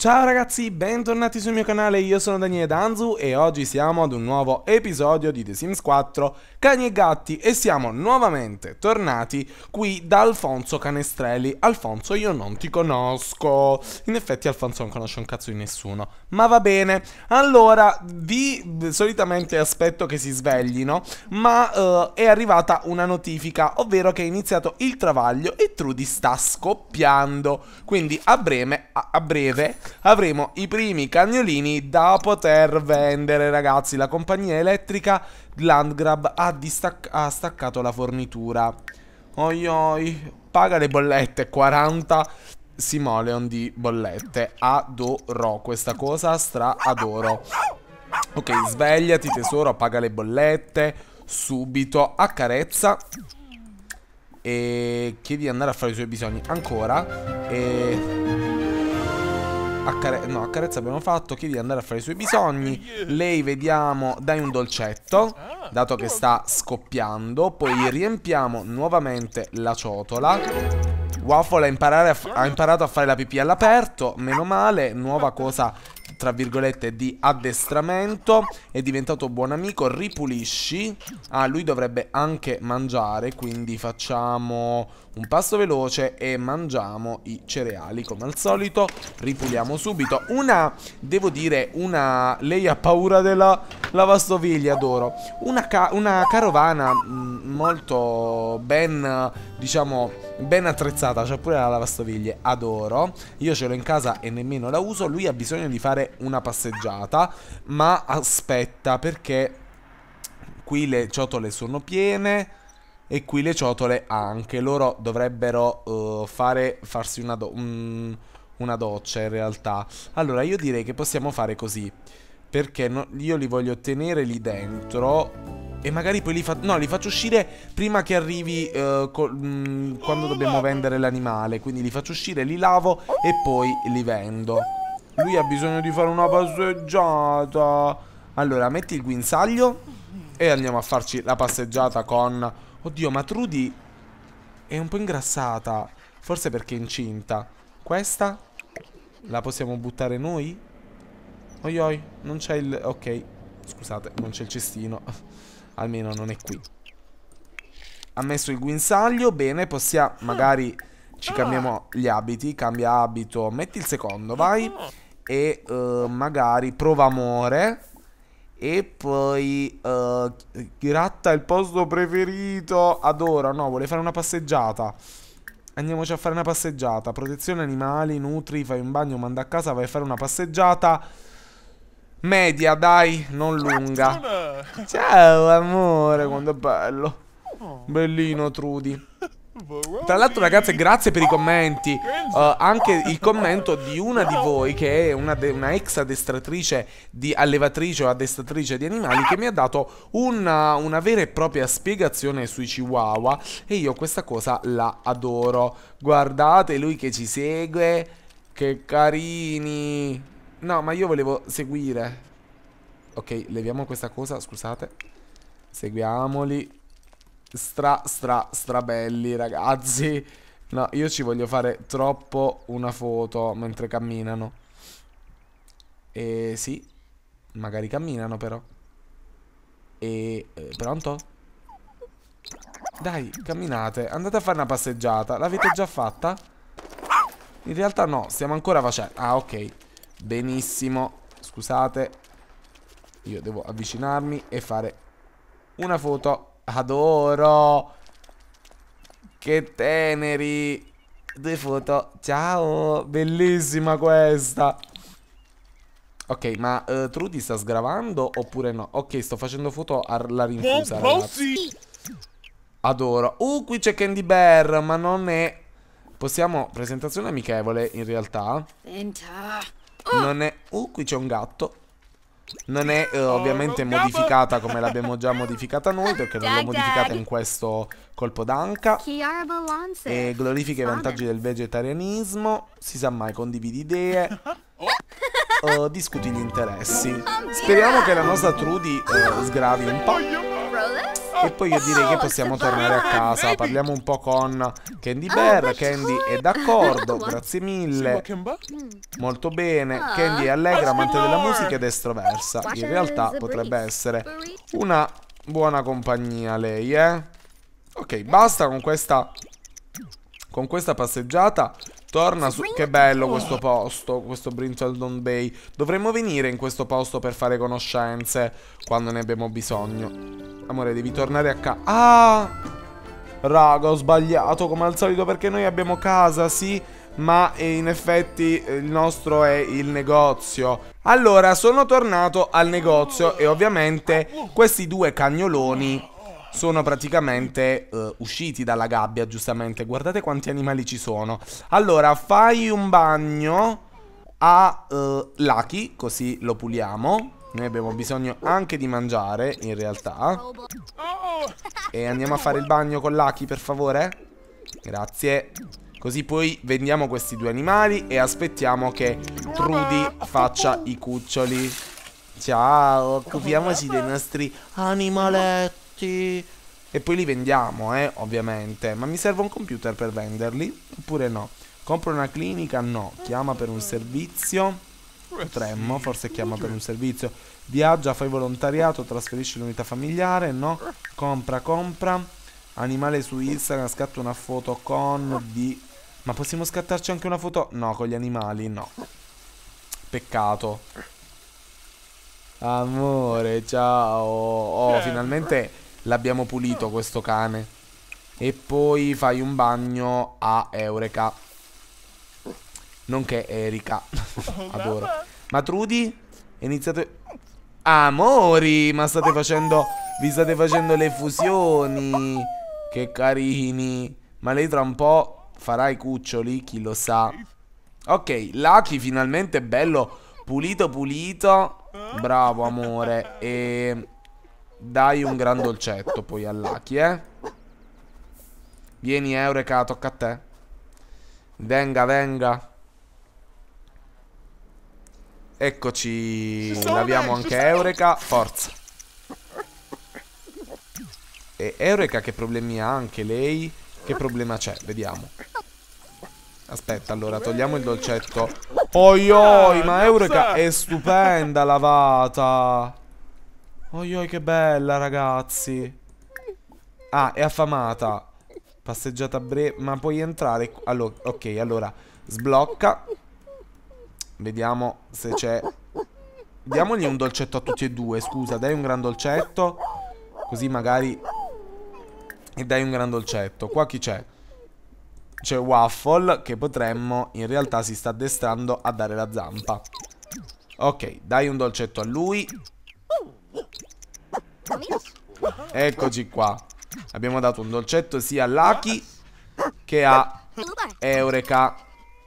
Ciao ragazzi, bentornati sul mio canale, io sono Daniele Danzu e oggi siamo ad un nuovo episodio di The Sims 4 Cani e Gatti e siamo nuovamente tornati qui da Alfonso Canestrelli Alfonso io non ti conosco In effetti Alfonso non conosce un cazzo di nessuno Ma va bene, allora vi solitamente aspetto che si sveglino Ma uh, è arrivata una notifica, ovvero che è iniziato il travaglio e Trudy sta scoppiando Quindi a breve, a, a breve avremo i primi cagnolini da poter vendere, ragazzi. La compagnia elettrica Landgrab ha, ha staccato la fornitura. Oi oi, paga le bollette, 40 simoleon di bollette. Adoro questa cosa, stra adoro. Ok, svegliati tesoro, paga le bollette subito, accarezza e chiedi di andare a fare i suoi bisogni ancora e Accare no, accarezza abbiamo fatto, chiedi di andare a fare i suoi bisogni. Lei vediamo, dai un dolcetto, dato che sta scoppiando. Poi riempiamo nuovamente la ciotola. Waffle ha, ha, imparato a fare la pipì all'aperto, meno male, nuova cosa tra virgolette di addestramento, è diventato buon amico, ripulisci, ah lui dovrebbe anche mangiare, quindi facciamo un pasto veloce e mangiamo i cereali come al solito ripuliamo subito una devo dire una lei ha paura della lavastoviglie adoro una, ca una carovana mm, molto ben diciamo ben attrezzata c'è pure la lavastoviglie adoro io ce l'ho in casa e nemmeno la uso lui ha bisogno di fare una passeggiata ma aspetta perché qui le ciotole sono piene e qui le ciotole anche. Loro dovrebbero uh, fare, farsi una, do un, una, doccia in realtà. Allora io direi che possiamo fare così. Perché no, io li voglio tenere lì dentro e magari poi li, fa no, li faccio uscire prima che arrivi uh, eh, mh, mm, quando dobbiamo vendere l'animale. Quindi li faccio uscire, li lavo e poi li vendo. Lui ha bisogno di fare una passeggiata. Allora, metti il guinzaglio e andiamo a farci la passeggiata con Oddio, ma Trudy è un po' ingrassata. Forse perché è incinta. Questa la possiamo buttare noi? Oi oi, non c'è il... Ok, scusate, non c'è il cestino. Almeno non è qui. Ha messo il guinzaglio, bene, possiamo... Magari ci cambiamo gli abiti, cambia abito, metti il secondo, vai. E uh, magari prova amore. E poi uh, eh, Gratta il posto preferito Adoro, no, vuole fare una passeggiata Andiamoci a fare una passeggiata Protezione animali, nutri, fai un bagno, manda a casa, vai a fare una passeggiata Media, dai, non lunga Ciao amore, quanto è bello oh. Bellino Trudy Tra l'altro ragazze grazie per i commenti uh, Anche il commento di una di voi Che è una, una, ex addestratrice di Allevatrice o addestratrice di animali Che mi ha dato una, uh, una vera e propria spiegazione sui chihuahua E io questa cosa la adoro Guardate lui che ci segue Che carini No ma io volevo seguire Ok leviamo questa cosa scusate Seguiamoli stra stra strabelli ragazzi No, io ci voglio fare troppo una foto mentre camminano E sì, magari camminano però E... Eh, pronto? Dai, camminate, andate a fare una passeggiata L'avete già fatta? In realtà no, stiamo ancora facendo Ah, ok, benissimo Scusate Io devo avvicinarmi e fare una foto Adoro. Che teneri. Due foto. Ciao. Bellissima questa. Ok, ma uh, Trudy sta sgravando oppure no? Ok, sto facendo foto alla rinfusa. Oh, oh sì. Adoro. Uh, qui c'è Candy Bear, ma non è... Possiamo... Presentazione amichevole, in realtà. Non è... Uh, qui c'è un gatto. Non è eh, oh, ovviamente modificata come l'abbiamo già modificata noi perché non l'ho modificata in questo colpo d'anca. E glorifica i vantaggi del vegetarianismo, si sa mai, condividi idee. Uh, discuti gli interessi. Oh, Speriamo che la nostra Trudy uh, sgravi un po'. E poi io direi che oh, possiamo tornare a casa. Parliamo un po' con Candy ah, Bear. Candy è eh, d'accordo, grazie mille. Mm. Molto bene. Ah, Candy è allegra, amante della musica ed estroversa. In realtà potrebbe essere una buona compagnia lei, eh? Ok, basta con questa... Con questa passeggiata Torna su... Che bello questo posto, questo Brintleton Bay. Dovremmo venire in questo posto per fare conoscenze quando ne abbiamo bisogno. Amore, devi tornare a casa. Ah! Raga, ho sbagliato come al solito perché noi abbiamo casa, sì ma eh, in effetti eh, il nostro è il negozio. Allora, sono tornato al negozio e ovviamente questi due cagnoloni sono praticamente uh, usciti dalla gabbia, giustamente. Guardate quanti animali ci sono. Allora, fai un bagno a uh, Lucky, così lo puliamo. Noi abbiamo bisogno anche di mangiare, in realtà. E andiamo a fare il bagno con Lucky, per favore? Grazie. Così poi vendiamo questi due animali e aspettiamo che Trudy faccia i cuccioli. Ciao, occupiamoci dei nostri animaletti giochi e poi li vendiamo, eh, ovviamente. Ma mi serve un computer per venderli? Oppure no? Compro una clinica? No. Chiama per un servizio? Potremmo, eh, forse chiama per un servizio. Viaggia, fai volontariato, trasferisci l'unità familiare? No. Compra, compra. Animale su Instagram, scatto una foto con di... Ma possiamo scattarci anche una foto? No, con gli animali, no. Peccato. Amore, ciao. Oh, finalmente l'abbiamo pulito questo cane. E poi fai un bagno a Eureka. Nonché Erika. Adoro. Ma Trudy? È iniziato... Amori, ma state facendo... Vi state facendo le fusioni. Che carini. Ma lei tra un po' farà i cuccioli, chi lo sa. Ok, Lucky finalmente bello pulito pulito. Bravo amore. E dai un gran dolcetto poi all'Aki, eh? Vieni, Eureka, tocca a te. Venga, venga. Eccoci. Laviamo anche Eureka. Forza. E Eureka che problemi ha anche lei? Che problema c'è? Vediamo. Aspetta, allora, togliamo il dolcetto. Oioi, ah, ma Eureka è stupenda lavata. Oi oi che bella ragazzi Ah è affamata Passeggiata breve Ma puoi entrare allora, Ok allora Sblocca Vediamo se c'è Diamogli un dolcetto a tutti e due Scusa dai un gran dolcetto Così magari E dai un gran dolcetto Qua chi c'è? C'è Waffle che potremmo In realtà si sta addestrando a dare la zampa Ok dai un dolcetto a lui Eccoci qua Abbiamo dato un dolcetto sia a Lucky Che a Eureka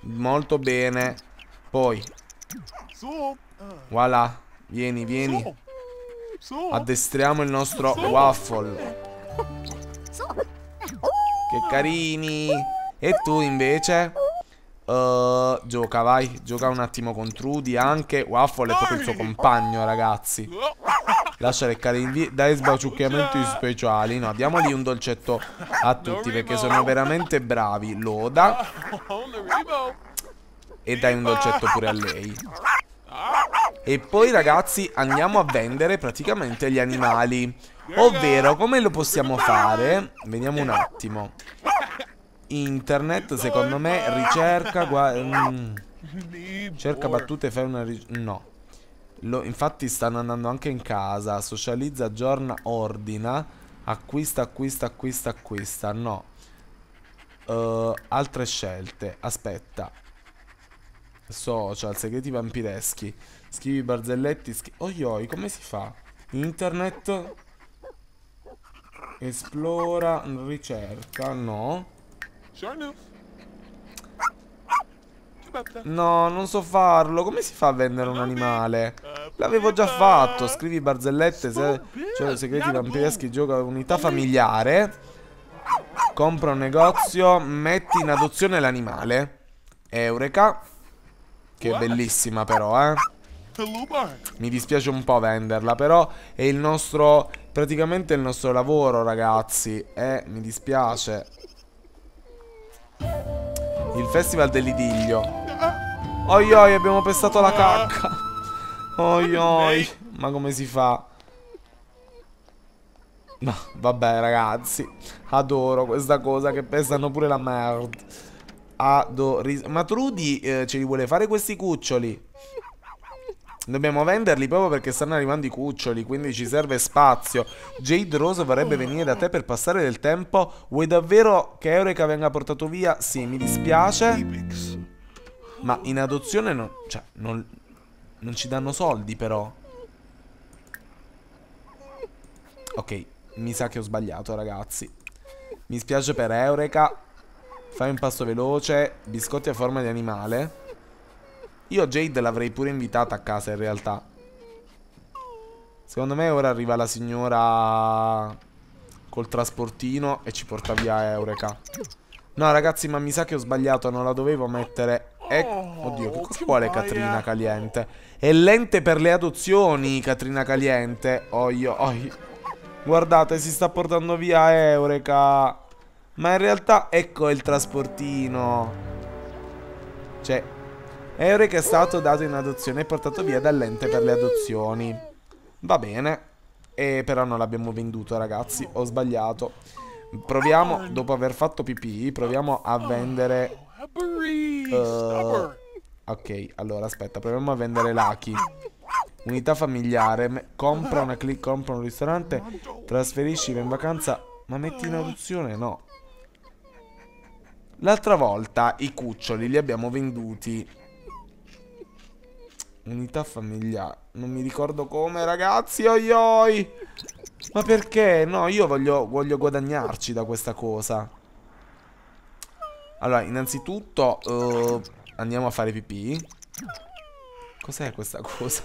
Molto bene Poi Voilà Vieni, vieni Addestriamo il nostro waffle Che carini E tu invece Uh, gioca, vai. Gioca un attimo con Trudy anche. Waffle è proprio il suo compagno, ragazzi. Eh. Lascia leccare in dai sbaciucchiamenti speciali. No, diamogli un dolcetto a tutti perché sono veramente bravi. Loda. Oh, e dai un dolcetto pure a lei. Ah. E poi ragazzi andiamo a vendere praticamente gli animali. Ovvero, come lo possiamo fare? Vediamo un attimo. Internet, secondo me, ricerca... guarda mm. Cerca battute, fai una... ricerca No. Lo, infatti stanno andando anche in casa. Socializza, aggiorna, ordina. Acquista, acquista, acquista, acquista. No. Uh, altre scelte. Aspetta. Social, segreti vampireschi. Scrivi barzelletti. Schi Oioi, come si fa? Internet. Esplora, ricerca. No. No, non so farlo. Come si fa a vendere un animale? Eh. L'avevo già fatto, eh. scrivi barzellette, se, cioè, segreti vampireschi, gioca unità familiare, compra un negozio, metti in adozione l'animale. Eureka, che è bellissima però, eh. Mi dispiace un po' venderla, però è il nostro, praticamente è il nostro lavoro, ragazzi. Eh, mi dispiace. Il festival dell'idiglio. Eh. Oi oi, abbiamo pestato la eh. cacca. Oi oi, ma come si fa? No, vabbè ragazzi, adoro questa cosa che pesano pure la merda. Adoro. Ma Trudy eh, ce li vuole fare questi cuccioli? Dobbiamo venderli proprio perché stanno arrivando i cuccioli, quindi ci serve spazio. Jade Rose vorrebbe venire da te per passare del tempo. Vuoi davvero che Eureka venga portato via? Sì, mi dispiace. Ma in adozione non... Cioè, non... Non ci danno soldi però Ok Mi sa che ho sbagliato ragazzi Mi spiace per Eureka Fai un pasto veloce Biscotti a forma di animale Io Jade l'avrei pure invitata a casa in realtà Secondo me ora arriva la signora Col trasportino E ci porta via Eureka No ragazzi ma mi sa che ho sbagliato Non la dovevo mettere è... Eh, oh, oddio, che cosa vuole Catrina Caliente? È lente per le adozioni, Katrina Caliente. Oio, oio. Guardate, si sta portando via Eureka. Ma in realtà, ecco il trasportino. Cioè, Eureka è stato dato in adozione e portato via dall'ente per le adozioni. Va bene. E però non l'abbiamo venduto, ragazzi. Ho sbagliato. Proviamo, ah. dopo aver fatto pipì, proviamo a vendere Stubbery, uh, ok, allora aspetta, proviamo a vendere l'Aki. Unità familiare, compra, una click, compra un ristorante, trasferisci, va in vacanza, ma metti in adozione? No. L'altra volta i cuccioli li abbiamo venduti. Unità familiare, non mi ricordo come ragazzi, oi oi. Ma perché? No, io voglio, voglio guadagnarci da questa cosa. Allora, innanzitutto uh, andiamo a fare pipì. Cos'è questa cosa?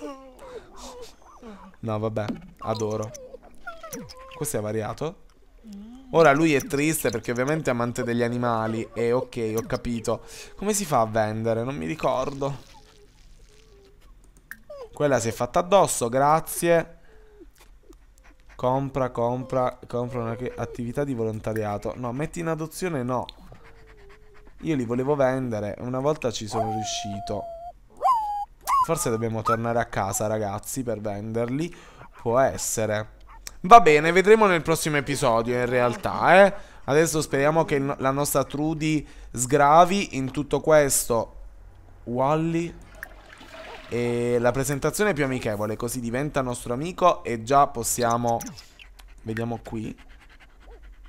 No, vabbè, adoro. Questo è variato. Ora lui è triste perché ovviamente è amante degli animali. E eh, ok, ho capito. Come si fa a vendere? Non mi ricordo. Quella si è fatta addosso, grazie. Compra, compra, compra una attività di volontariato. No, metti in adozione no. Io li volevo vendere Una volta ci sono riuscito Forse dobbiamo tornare a casa ragazzi Per venderli Può essere Va bene, vedremo nel prossimo episodio in realtà eh? Adesso speriamo che la nostra Trudy sgravi In tutto questo Wally e la presentazione è più amichevole Così diventa nostro amico E già possiamo Vediamo qui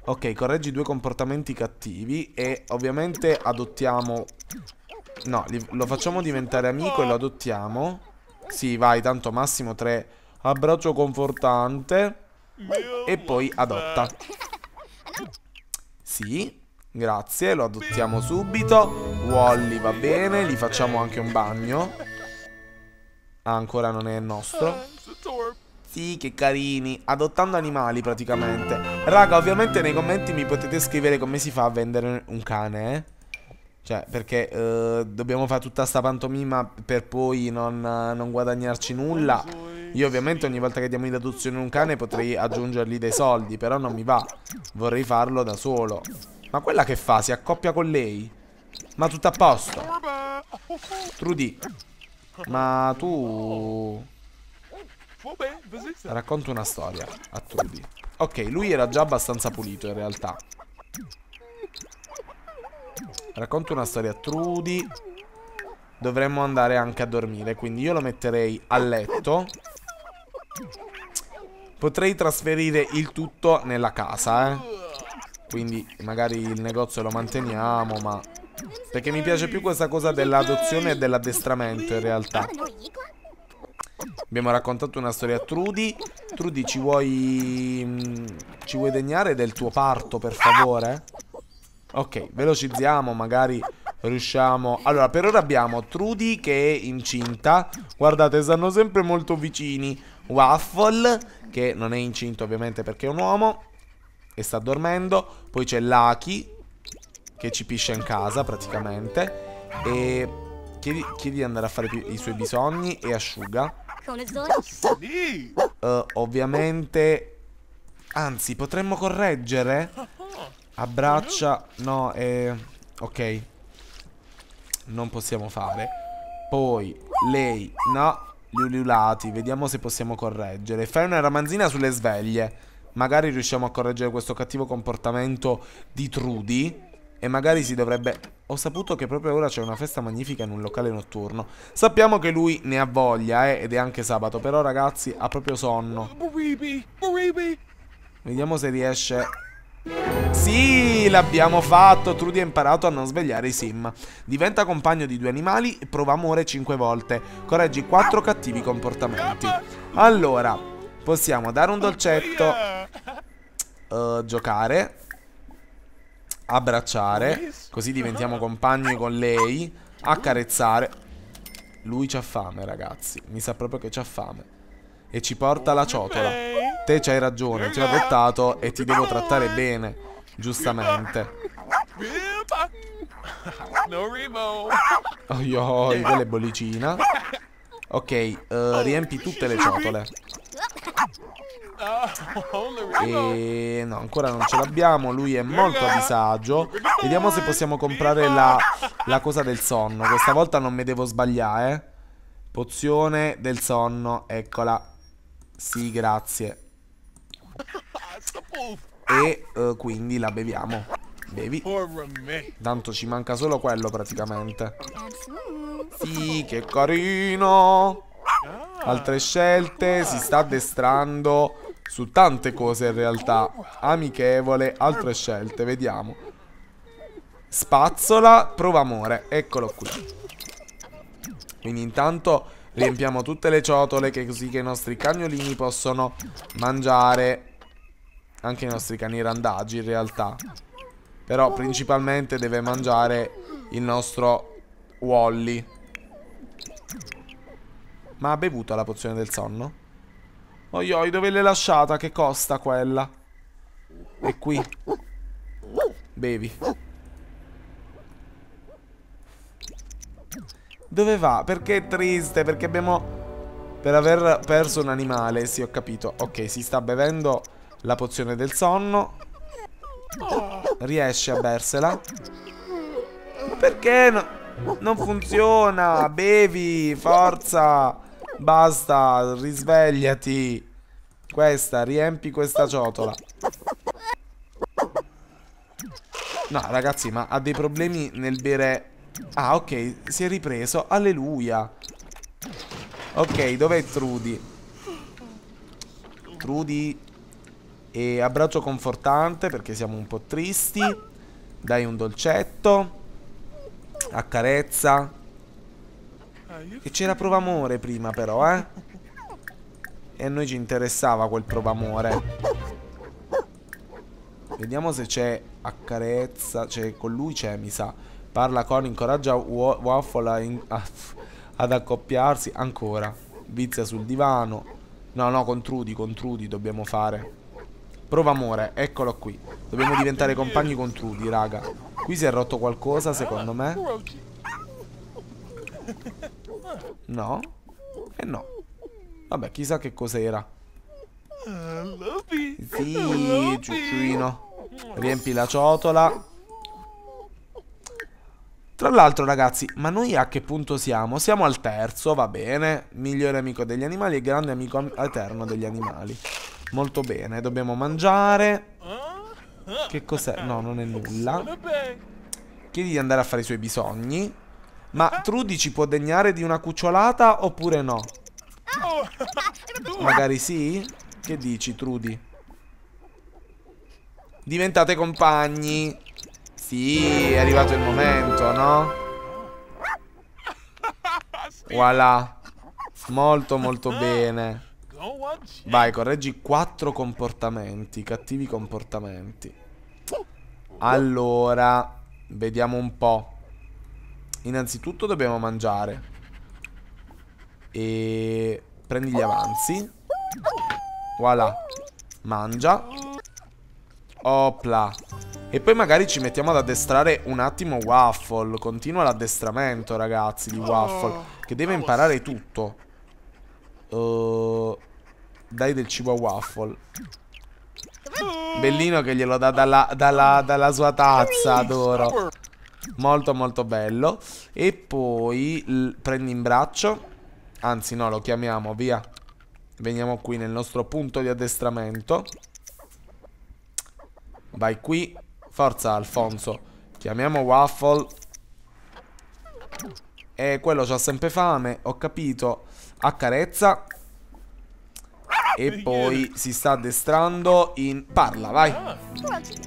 Ok, correggi due comportamenti cattivi e ovviamente adottiamo... No, li, lo facciamo diventare amico e lo adottiamo. Sì, vai, tanto massimo tre. Abbraccio confortante. E poi adotta. Sì, grazie, lo adottiamo subito. Wally va bene, gli facciamo anche un bagno. Ah, ancora non è il nostro. Sì, che carini, adottando animali praticamente Raga, ovviamente nei commenti mi potete scrivere come si fa a vendere un cane, eh? Cioè, perché eh, dobbiamo fare tutta sta pantomima per poi non, non guadagnarci nulla Io ovviamente ogni volta che diamo in adozione un cane potrei aggiungergli dei soldi, però non mi va Vorrei farlo da solo Ma quella che fa? Si accoppia con lei? Ma tutto a posto Trudy Ma tu... Racconto una storia a Trudy. Ok, lui era già abbastanza pulito in realtà. Racconto una storia a Trudy. Dovremmo andare anche a dormire, quindi io lo metterei a letto. Potrei trasferire il tutto nella casa, eh. Quindi magari il negozio lo manteniamo, ma... Perché mi piace più questa cosa dell'adozione e dell'addestramento in realtà. Abbiamo raccontato una storia a Trudy. Trudy, ci vuoi... Mm, ci vuoi degnare del tuo parto, per favore? Ok, velocizziamo, magari riusciamo... Allora, per ora abbiamo Trudy che è incinta. Guardate, stanno sempre molto vicini. Waffle, che non è incinto ovviamente perché è un uomo. E sta dormendo. Poi c'è Lucky, che ci piscia in casa praticamente. E chiedi, chiedi di andare a fare i suoi bisogni e asciuga. Uh, ovviamente... Anzi, potremmo correggere? Abbraccia... No, eh... Ok. Non possiamo fare. Poi, lei... No, gli ululati. Vediamo se possiamo correggere. Fai una ramanzina sulle sveglie. Magari riusciamo a correggere questo cattivo comportamento di Trudy. E magari si dovrebbe... Ho saputo che proprio ora c'è una festa magnifica in un locale notturno. Sappiamo che lui ne ha voglia, eh, ed è anche sabato. Però, ragazzi, ha proprio sonno. Vediamo se riesce... Sì, l'abbiamo fatto. Trudy ha imparato a non svegliare i sim. Diventa compagno di due animali e prova amore cinque volte. Correggi quattro cattivi comportamenti. Allora, possiamo dare un dolcetto. Uh, giocare abbracciare, così diventiamo compagni con lei, accarezzare. Lui c'ha fame, ragazzi. Mi sa proprio che c'ha fame. E ci porta la ciotola. Te c'hai ragione, ti ho adottato e ti devo trattare bene, giustamente. Oi oi, quella è bollicina. Ok, uh, riempi tutte le ciotole. Ah, e no, ancora non ce l'abbiamo. Lui è molto a disagio. Vediamo se possiamo comprare la, la cosa del sonno. Questa volta non mi devo sbagliare. Pozione del sonno, eccola. Sì, grazie. E uh, quindi la beviamo. Bevi. Tanto ci manca solo quello praticamente. Sì, che carino. Ah. Altre scelte, si sta addestrando su tante cose in realtà. Amichevole, altre scelte, vediamo. Spazzola, prova amore, eccolo qui. Quindi intanto riempiamo tutte le ciotole che così che i nostri cagnolini possono mangiare anche i nostri cani randaggi in realtà. Però principalmente deve mangiare il nostro Wally. Ma ha bevuto la pozione del sonno? Oioi, dove l'hai lasciata? Che costa quella? E qui. Bevi. Dove va? Perché è triste? Perché abbiamo... Per aver perso un animale, sì, ho capito. Ok, si sta bevendo la pozione del sonno. Riesce a bersela. Perché no? Non funziona! Bevi, forza! Basta, risvegliati. Questa, riempi questa ciotola. No, ragazzi, ma ha dei problemi nel bere... Ah, ok, si è ripreso. Alleluia. Ok, dov'è Trudy? Trudy... E abbraccio confortante perché siamo un po' tristi. Dai un dolcetto. Accarezza. Che c'era provamore prima però, eh? E a noi ci interessava quel provamore. Vediamo se c'è accarezza. Cioè, con lui c'è, mi sa. Parla con, incoraggia Waffle in, ad accoppiarsi. Ancora. Vizia sul divano. No, no, con Trudy, con Trudy dobbiamo fare. Prova amore, eccolo qui. Dobbiamo diventare compagni con Trudy, raga. Qui si è rotto qualcosa, secondo me. No? E eh no. Vabbè, chissà che cos'era. Sì, ciucciuino. Riempi la ciotola. Tra l'altro ragazzi, ma noi a che punto siamo? Siamo al terzo, va bene. Migliore amico degli animali e grande amico eterno degli animali. Molto bene, dobbiamo mangiare. Che cos'è? No, non è nulla. Chiedi di andare a fare i suoi bisogni. Ma Trudy ci può degnare di una cucciolata oppure no? Magari sì? Che dici, Trudy? Diventate compagni. Sì, è arrivato il momento, no? Voilà. Molto, molto bene. Vai, correggi quattro comportamenti, cattivi comportamenti. Allora, vediamo un po'. Innanzitutto dobbiamo mangiare. E... Prendi gli avanzi. Voilà. Mangia. Opla. E poi magari ci mettiamo ad addestrare un attimo Waffle. Continua l'addestramento, ragazzi, di Waffle. Che deve imparare tutto. Uh, dai del cibo a Waffle. Bellino che glielo dà dalla, dalla, dalla sua tazza, adoro. Molto molto bello E poi prendi in braccio Anzi no lo chiamiamo via Veniamo qui nel nostro punto di addestramento Vai qui Forza Alfonso Chiamiamo Waffle E quello c'ha sempre fame Ho capito Accarezza E poi si sta addestrando in Parla vai ah.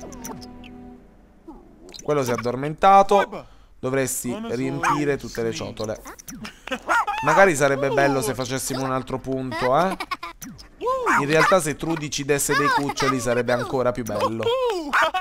Quello si è addormentato. Dovresti riempire tutte le ciotole. Magari sarebbe bello se facessimo un altro punto, eh? In realtà se Trudy ci desse dei cuccioli sarebbe ancora più bello.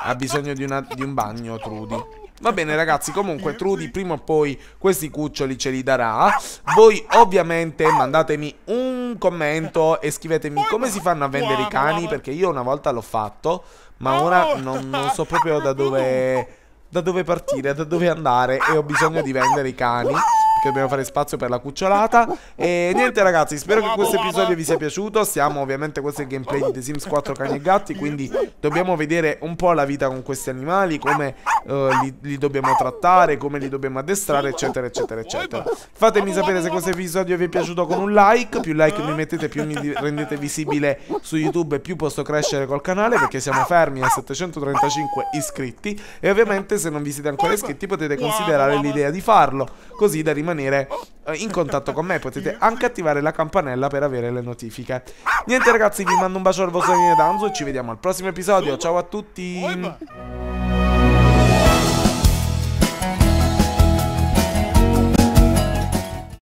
Ha bisogno di, una, di un bagno, Trudy. Va bene ragazzi, comunque Trudy prima o poi questi cuccioli ce li darà. Voi ovviamente mandatemi un commento e scrivetemi come si fanno a vendere i cani, perché io una volta l'ho fatto, ma ora non, non so proprio da dove da dove partire, da dove andare e ho bisogno di vendere i cani perché dobbiamo fare spazio per la cucciolata. E niente ragazzi, spero che questo episodio vi sia piaciuto. stiamo ovviamente, questo è il gameplay di The Sims 4 Cani e Gatti, quindi dobbiamo vedere un po' la vita con questi animali, come uh, li, li, dobbiamo trattare, come li dobbiamo addestrare, eccetera, eccetera, eccetera. Fatemi sapere se questo episodio vi è piaciuto con un like, più like mi mettete, più mi rendete visibile su YouTube e più posso crescere col canale, perché siamo fermi a 735 iscritti. E ovviamente se non vi siete ancora iscritti potete considerare l'idea di farlo, così da rimanere rimanere eh, in contatto con me. Potete anche attivare la campanella per avere le notifiche. Niente ragazzi, vi mando un bacio al vostro Danzo e ci vediamo al prossimo episodio. Ciao a tutti!